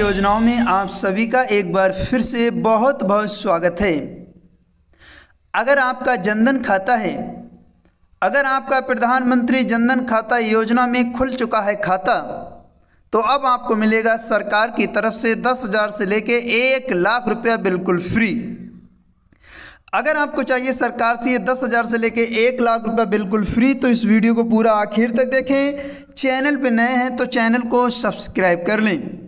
योजनाओं में आप सभी का एक बार फिर से बहुत बहुत स्वागत है अगर आपका जनधन खाता है अगर आपका प्रधानमंत्री जनधन खाता योजना में खुल चुका है खाता तो अब आपको मिलेगा सरकार की तरफ से दस हज़ार से लेके एक लाख रुपया बिल्कुल फ्री अगर आपको चाहिए सरकार से ये दस हज़ार से लेके एक लाख रुपया बिल्कुल फ्री तो इस वीडियो को पूरा आखिर तक देखें चैनल पर नए हैं तो चैनल को सब्सक्राइब कर लें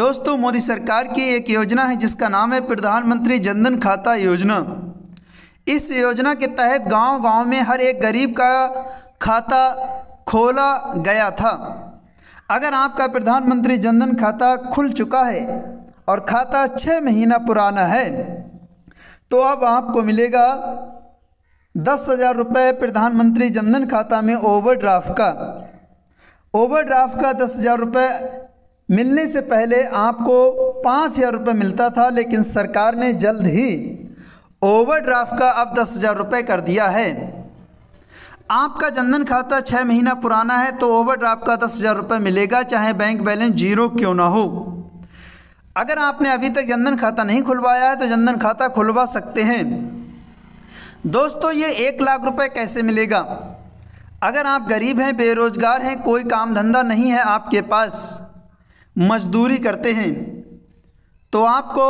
दोस्तों मोदी सरकार की एक योजना है जिसका नाम है प्रधानमंत्री जनधन खाता योजना इस योजना के तहत गांव-गांव में हर एक गरीब का खाता खोला गया था अगर आपका प्रधानमंत्री जनधन खाता खुल चुका है और खाता छः महीना पुराना है तो अब आपको मिलेगा दस हज़ार रुपये प्रधानमंत्री जनधन खाता में ओवरड्राफ्ट का ओवरड्राफ्ट का दस हज़ार रुपये मिलने से पहले आपको पाँच हज़ार रुपये मिलता था लेकिन सरकार ने जल्द ही ओवरड्राफ्ट का अब दस हज़ार रुपये कर दिया है आपका जनधन खाता छः महीना पुराना है तो ओवरड्राफ्ट का दस हज़ार रुपये मिलेगा चाहे बैंक बैलेंस जीरो क्यों ना हो अगर आपने अभी तक जनधन खाता नहीं खुलवाया है तो जनधन खाता खुलवा सकते हैं दोस्तों ये एक लाख रुपए कैसे मिलेगा अगर आप गरीब हैं बेरोज़गार हैं कोई काम धंधा नहीं है आपके पास मजदूरी करते हैं तो आपको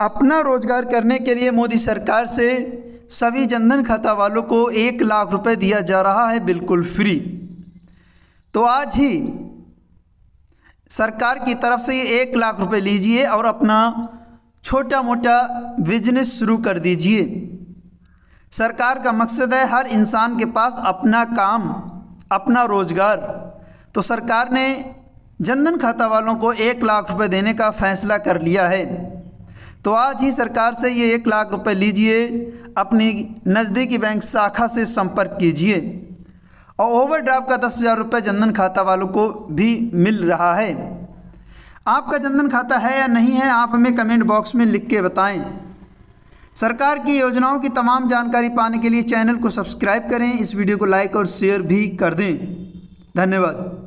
अपना रोजगार करने के लिए मोदी सरकार से सभी जनधन खाता वालों को एक लाख रुपए दिया जा रहा है बिल्कुल फ्री तो आज ही सरकार की तरफ से ये एक लाख रुपए लीजिए और अपना छोटा मोटा बिजनेस शुरू कर दीजिए सरकार का मकसद है हर इंसान के पास अपना काम अपना रोजगार तो सरकार ने जनधन खाता वालों को एक लाख रुपए देने का फैसला कर लिया है तो आज ही सरकार से ये एक लाख रुपए लीजिए अपनी नज़दीकी बैंक शाखा से संपर्क कीजिए और ओवरड्राफ्ट का दस हज़ार रुपये जनधन खाता वालों को भी मिल रहा है आपका जनधन खाता है या नहीं है आप हमें कमेंट बॉक्स में लिख के बताएं सरकार की योजनाओं की तमाम जानकारी पाने के लिए चैनल को सब्सक्राइब करें इस वीडियो को लाइक और शेयर भी कर दें धन्यवाद